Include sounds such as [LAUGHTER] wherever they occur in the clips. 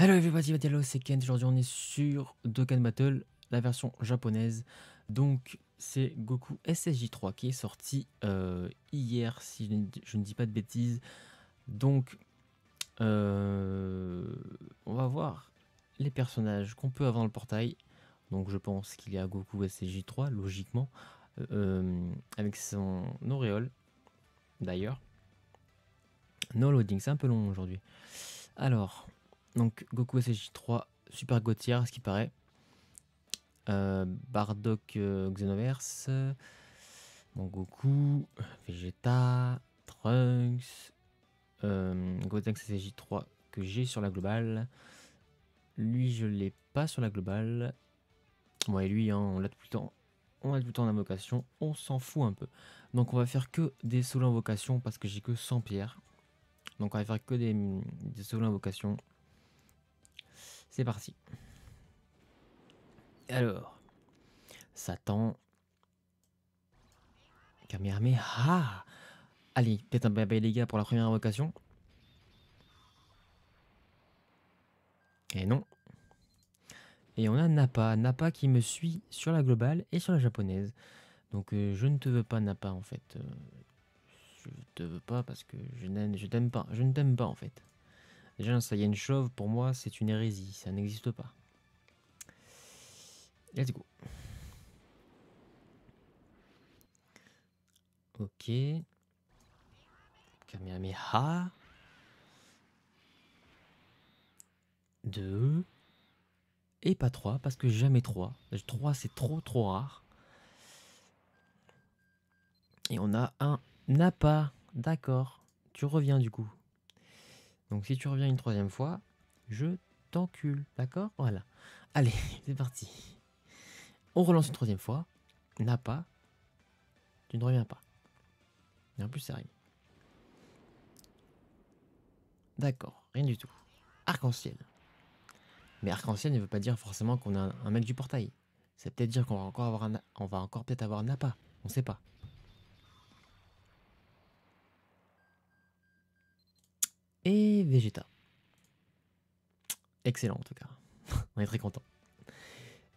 Hello everybody, hello c'est Ken, aujourd'hui on est sur Dokkan Battle, la version japonaise. Donc c'est Goku SSJ3 qui est sorti euh, hier, si je ne, dis pas de bêtises. Donc euh, on va voir les personnages qu'on peut avoir dans le portail. Donc je pense qu'il y a Goku SSJ3, logiquement, euh, avec son auréole d'ailleurs. No loading, c'est un peu long aujourd'hui. Alors, donc Goku SSJ3, Super Gautier, ce qui paraît. Euh, Bardock euh, Xenoverse. Bon, Goku, Vegeta, Trunks, euh, Gotenks SSJ3 que j'ai sur la globale. Lui, je l'ai pas sur la globale. Bon, et lui, hein, on l'a tout le temps. On a tout le temps d'invocation, on s'en fout un peu. Donc on va faire que des solos invocations parce que j'ai que 100 pierres. Donc on va faire que des, des solos invocations. C'est parti. Alors, Satan. ah Allez, peut-être un bébé les gars pour la première invocation. Et non. Et on a Nappa. Nappa qui me suit sur la globale et sur la japonaise. Donc euh, je ne te veux pas Nappa en fait. Euh, je ne te veux pas parce que je, je t'aime pas. Je ne t'aime pas en fait. Déjà, un une chauve, pour moi, c'est une hérésie. Ça n'existe pas. Let's go. Ok. Kamehameha. Deux. Et pas trois, parce que jamais trois. Trois, c'est trop, trop rare. Et on a un pas D'accord. Tu reviens du coup. Donc si tu reviens une troisième fois, je t'encule, d'accord Voilà. Allez, [LAUGHS] c'est parti. On relance une troisième fois. N'a pas. Tu ne reviens pas. Et en plus, c'est rien. D'accord, rien du tout. Arc-en-ciel. Mais arc-en-ciel ne veut pas dire forcément qu'on a un mec du portail. C'est peut-être dire qu'on va encore avoir un, on va encore peut-être avoir Napa. On sait pas. et Vegeta. Excellent en tout cas. [LAUGHS] On est très content.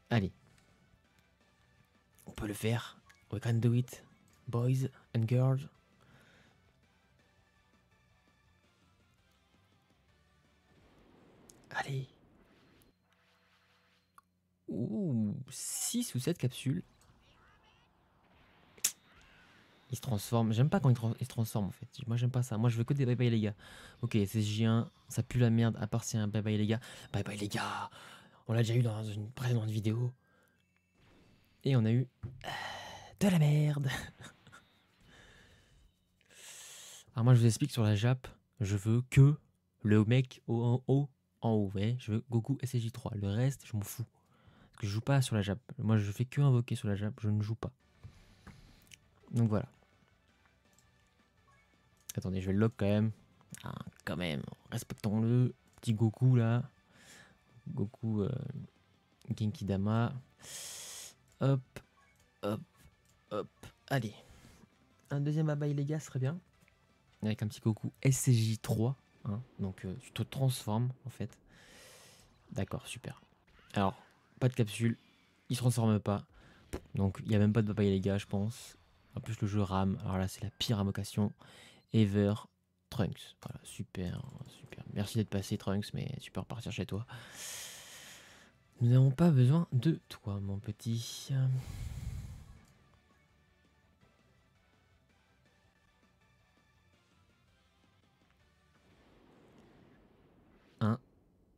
Allez. On peut le faire. We can do it. Boys and girls. Allez. Ouh, 6 ou 7 capsules. Il se transforme. J'aime pas quand il, se transforme en fait. Moi j'aime pas ça. Moi je veux que des bye bye les gars. Ok, c'est J1, ça pue la merde à part si un bye bye les gars. Bye bye les gars On l'a déjà eu dans une précédente vidéo. Et on a eu. Euh, de la merde [LAUGHS] Alors moi je vous explique sur la Jap. Je veux que le mec en haut, en haut, Je veux Goku j 3 Le reste, je m'en fous. Parce que je joue pas sur la Jap. Moi je fais que invoquer sur la Jap, je ne joue pas. Donc voilà. Attendez, je vais le lock quand même. Ah, quand même, respectons-le. Petit Goku là. Goku euh, dama Hop, hop, hop. Allez. Un deuxième Babaï les gars, serait bien. Avec un petit Goku SCJ3. Hein. Donc euh, tu te transformes en fait. D'accord, super. Alors, pas de capsule. Il se transforme pas. Donc il n'y a même pas de papaye les gars, je pense. En plus le jeu rame. Alors là c'est la pire invocation. Ever Trunks. Voilà, super, super. Merci d'être passé, Trunks, mais super peux repartir chez toi. Nous n'avons pas besoin de toi, mon petit. Un.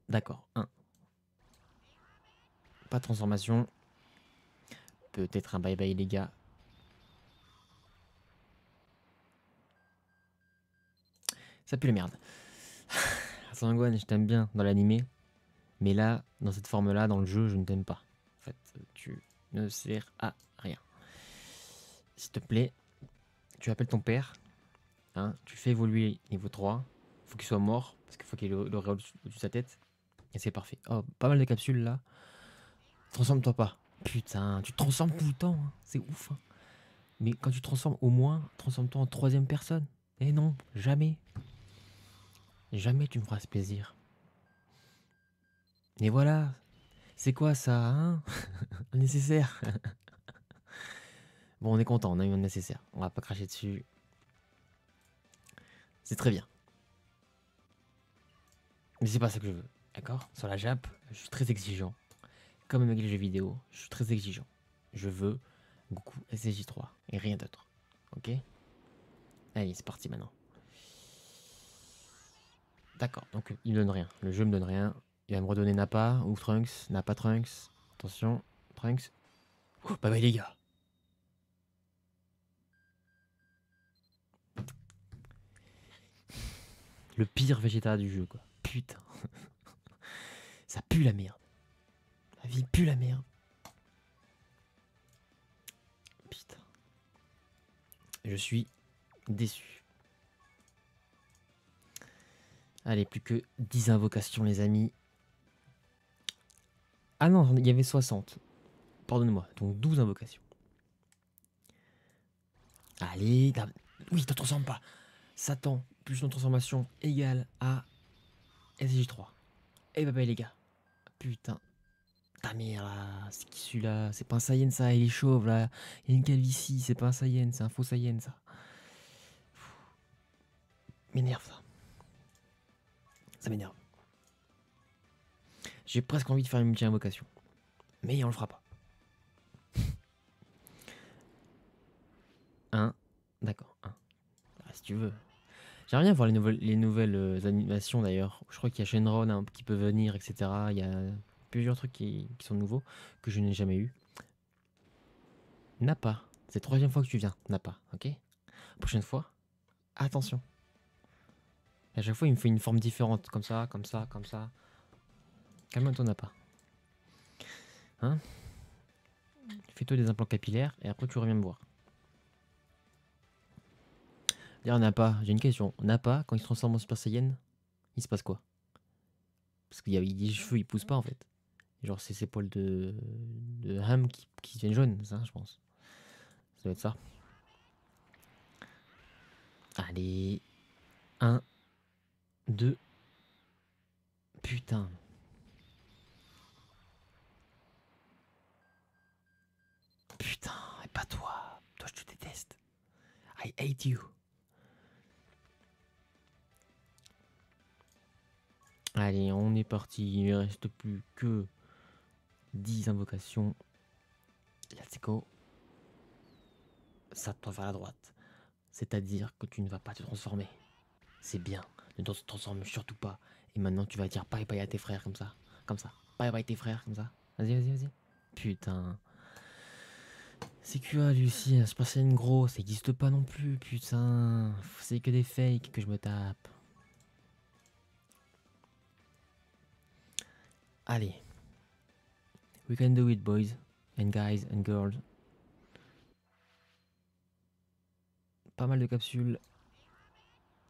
D'accord, un. Pas de transformation. Peut-être un bye-bye, les gars. Ça pue la merde. Sangwan, [LAUGHS] je t'aime bien dans l'animé, mais là, dans cette forme-là, dans le jeu, je ne t'aime pas. En fait, tu ne sers à rien. S'il te plaît, tu appelles ton père, hein, tu fais évoluer niveau 3, faut qu'il soit mort, parce qu'il faut qu'il ait le, de sa tête, et c'est parfait. Oh, pas mal de capsules là. Transforme-toi pas. Putain, tu te transformes tout le temps, hein. c'est ouf. Hein. Mais quand tu transformes, au moins, transforme-toi en troisième personne. Eh non, jamais. Jamais tu me feras ce plaisir. Et voilà, c'est quoi ça, hein [LAUGHS] Nécessaire. [LAUGHS] bon, on est content, on a eu un nécessaire. On va pas cracher dessus. C'est très bien. Mais c'est pas ça que je veux, d'accord Sur la Jap, je suis très exigeant. Comme avec les jeux vidéo, je suis très exigeant. Je veux Goku ssj 3 et rien d'autre. Ok Allez, c'est parti maintenant. D'accord, donc il me donne rien. Le jeu me donne rien. Il va me redonner n'apa ou Trunks. N'apa Trunks. Attention, Trunks. Oh, bye bye les gars. Le pire Vegeta du jeu, quoi. Putain. [LAUGHS] Ça pue la merde. La vie pue la merde. Putain. Je suis déçu. Allez, plus que 10 invocations, les amis. Ah non, il y avait 60. Pardonne-moi, donc 12 invocations. Allez, oui, ne transforme pas. Satan plus notre transformation égale à SJ3. Eh bah, les gars. Putain. Ta mère là, c'est qui celui-là C'est pas un Saiyan ça, il est chauve là. Il y a une calvitie, c'est pas un Saiyan, c'est un faux Saiyan ça. M'énerve ça. Ça m'énerve. J'ai presque envie de faire une multi-invocation. Mais on le fera pas. [LAUGHS] un. D'accord, un. Ah, si tu veux. J'aimerais bien voir les nouvelles, les nouvelles euh, animations d'ailleurs. Je crois qu'il y a Shenron hein, qui peut venir, etc. Il y a plusieurs trucs qui, qui sont nouveaux que je n'ai jamais eu. Napa. C'est la troisième fois que tu viens, pas. ok Prochaine fois, attention chaque fois, il me fait une forme différente. Comme ça, comme ça, comme ça. Calme-toi, n'a pas. Hein Fais-toi des implants capillaires et après tu reviens me voir. D'ailleurs, pas. j'ai une question. N'a pas. quand il se transforme en Super Saiyan, il se passe quoi Parce qu'il y a des cheveux, il pousse pas en fait. Genre, c'est ses poils de, de ham qui, qui deviennent jaunes, ça, je pense. Ça doit être ça. Allez. 1, de putain. Putain, et pas toi. Toi, je te déteste. I hate you. Allez, on est parti. Il ne reste plus que 10 invocations. Let's go. Ça te va vers la droite. C'est-à-dire que tu ne vas pas te transformer. C'est bien ne transforme surtout pas. Et maintenant, tu vas dire bye bye à tes frères comme ça. Comme ça. Bye bye tes frères comme ça. Vas-y, vas-y, vas-y. Putain. c'est CQA, Lucie, se passer une grosse, ça n'existe pas non plus, putain. C'est que des fakes que je me tape. Allez. We can do it, boys. And guys and girls. Pas mal de capsules.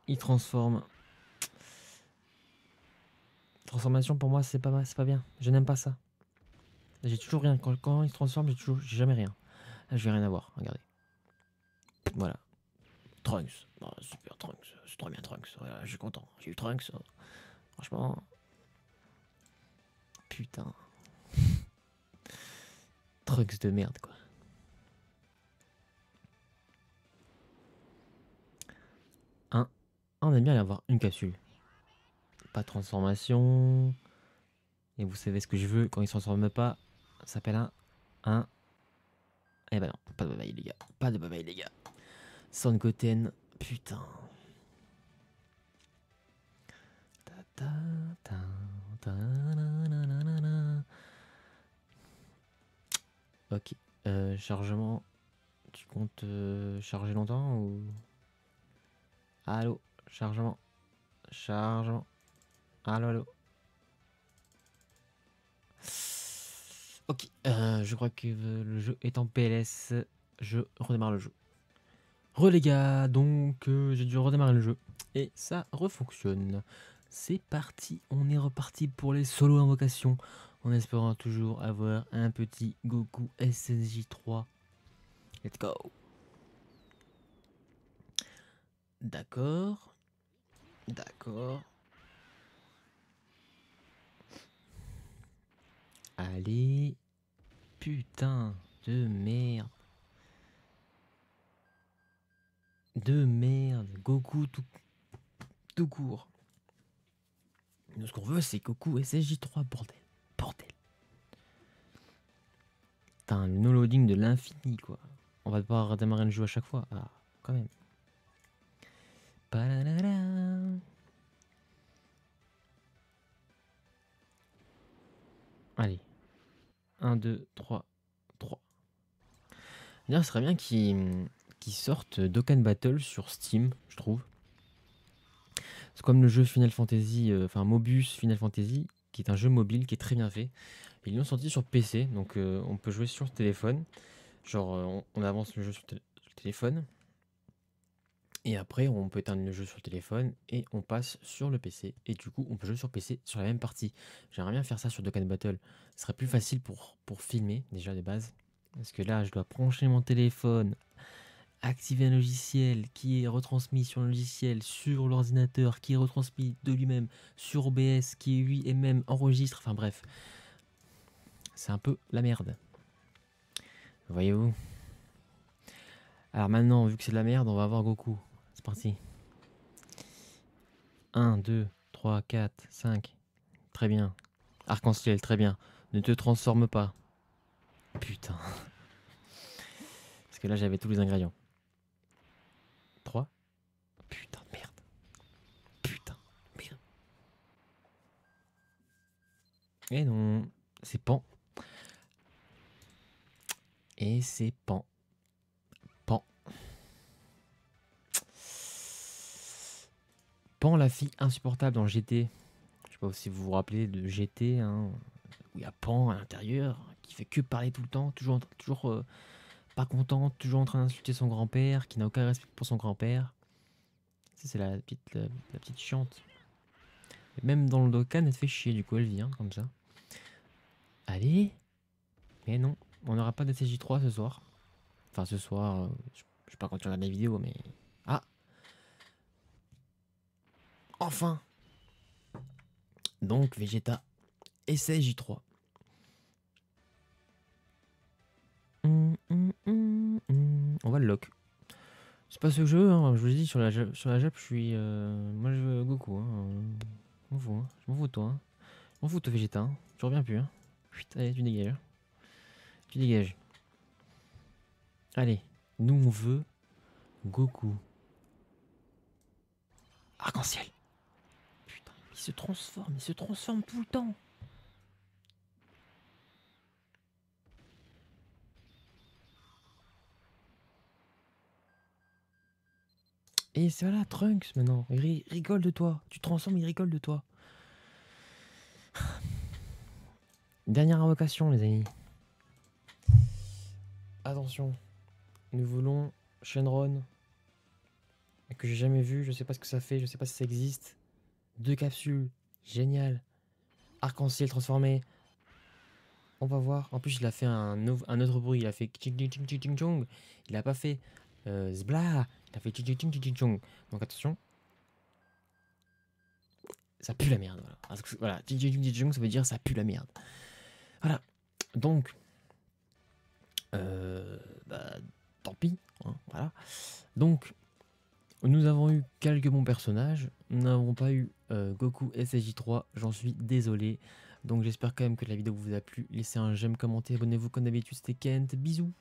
Il transforme transformation pour moi c'est pas c'est pas bien. Je n'aime pas ça. J'ai toujours rien. Quand, il se transforme, j'ai toujours jamais rien. je vais rien avoir. Regardez. Voilà. Trunks. Oh, super Trunks. C'est trop bien Trunks. Voilà, je suis content. J'ai eu Trunks. Hein. Franchement. Putain. [LAUGHS] Trunks de merde quoi. Hein On aime bien avoir une capsule pas de transformation. Et vous savez ce que je veux quand il se transforme pas. Ça s'appelle un. Un. Eh ben non, pas de babaille les gars. Pas de babaille les gars. sans putain. Ok. chargement. Tu comptes euh, charger longtemps ou. Allô Chargement. Chargement. Ah, allô, allo Ok, euh, je crois que le jeu est en PLS. Je redémarre le jeu. Re les gars, donc euh, j'ai dû redémarrer le jeu. Et ça refonctionne. C'est parti, on est reparti pour les solo invocations. En espérant toujours avoir un petit Goku SSJ3. Let's go. D'accord. D'accord. Allez. Putain de merde. De merde. Goku tout, tout court. Nous, ce qu'on veut, c'est Goku SSJ3, bordel. Bordel. T'as un no-loading de l'infini, quoi. On va devoir redémarrer le jeu à chaque fois. Ah, quand même. 1, 2, 3, 3. D'ailleurs, ce serait bien qu'ils mm, sortent Dokkan Battle sur Steam, je trouve. C'est comme le jeu Final Fantasy, euh, enfin Mobus Final Fantasy, qui est un jeu mobile qui est très bien fait. Ils l'ont sorti sur PC, donc euh, on peut jouer sur téléphone. Genre, euh, on, avance le jeu sur, le téléphone. Et après, on peut éteindre le jeu sur le téléphone et on passe sur le PC. Et du coup, on peut jouer sur PC sur la même partie. J'aimerais bien faire ça sur Dokkan Battle. Ce serait plus facile pour, pour filmer déjà de base. Parce que là, je dois brancher mon téléphone, activer un logiciel qui est retransmis sur le logiciel, sur l'ordinateur, qui est retransmis de lui-même, sur OBS, qui lui même enregistre. Enfin bref, c'est un peu la merde. Voyez-vous Alors maintenant, vu que c'est de la merde, on va voir Goku. 1, 2, 3, 4, 5. Très bien. Arc-en-ciel, très bien. Ne te transforme pas. Putain. Parce que là, j'avais tous les ingrédients. 3. Putain, merde. Putain, merde. Et non, c'est pan. Et c'est pan. Pan, la fille insupportable dans GT. Je sais pas si vous vous rappelez de GT, hein, où il y a Pan à l'intérieur, qui fait que parler tout le temps, toujours, toujours euh, pas content, toujours en train d'insulter son grand-père, qui n'a aucun respect pour son grand-père. C'est la petite, la, petite chiante. même dans le docan, elle fait chier, du coup elle vient comme ça. Allez Mais non, on n'aura pas de CJ3 ce soir. Enfin ce soir, euh, je, sais pas quand tu regardes la vidéo, mais... Ah Enfin Donc Vegeta essaie J3. Hum, hum, hum, on va le lock. C'est pas ce que je veux, hein. je vous dis, sur la, sur la Jap, je suis... Euh, moi je veux Goku. Hein. Je m'en fous, toi. Hein. Je m'en fous toi hein. Vegeta, tu reviens plus. Putain, allez, tu dégages. Tu dégages. Allez, nous on veut Goku. Arc-en-ciel se transforme, il se transforme tout le temps. Et c'est voilà Trunks maintenant. Il rigole de toi. Tu transformes, il rigole de toi. [SIGHS] Dernière invocation, les amis. Attention. Nous voulons Shenron. Que j'ai jamais vu. Je sais pas ce que ça fait. Je sais pas si ça existe. Deux capsules. Génial. Arc-en-ciel transformé. On va voir. En plus, il a fait un, un autre bruit. Il a fait ching ching ching ching Il a pas fait euh, zbla. Il a fait ching ching ching ching chong. Donc attention. Ça pue la merde. Voilà. voilà. Ching ching ching chong, ça veut dire ça pue la merde. Voilà. Donc. Euh, bah, tant pis. voilà. Donc. Nous avons eu quelques bons personnages. Nous n'avons pas eu euh, Goku SSJ3, j'en suis désolé. Donc j'espère quand même que la vidéo vous a plu. Laissez un j'aime, commentez, abonnez-vous comme d'habitude, c'était Kent, bisous